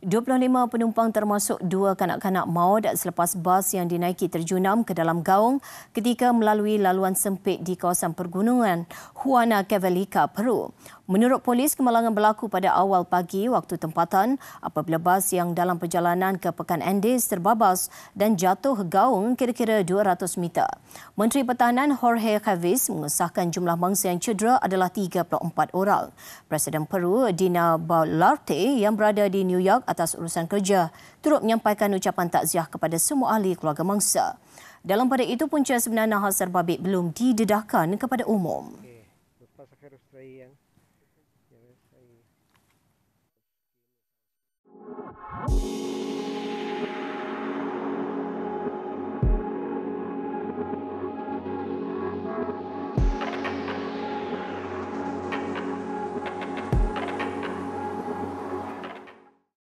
25 penumpang termasuk dua kanak-kanak maut selepas bas yang dinaiki terjunam ke dalam gaung ketika melalui laluan sempit di kawasan pergunungan Huana Cavalica, Peru. Menurut polis, kemalangan berlaku pada awal pagi waktu tempatan apabila bas yang dalam perjalanan ke Pekan Andes terbabas dan jatuh gaung kira-kira 200 meter. Menteri Pertahanan Jorge Chavez mengesahkan jumlah mangsa yang cedera adalah 34 orang. Presiden Peru Dina Boluarte yang berada di New York atas urusan kerja turut menyampaikan ucapan takziah kepada semua ahli keluarga mangsa. Dalam pada itu punca sebenarnya nahas serbabit belum didedahkan kepada umum. Okay. There is a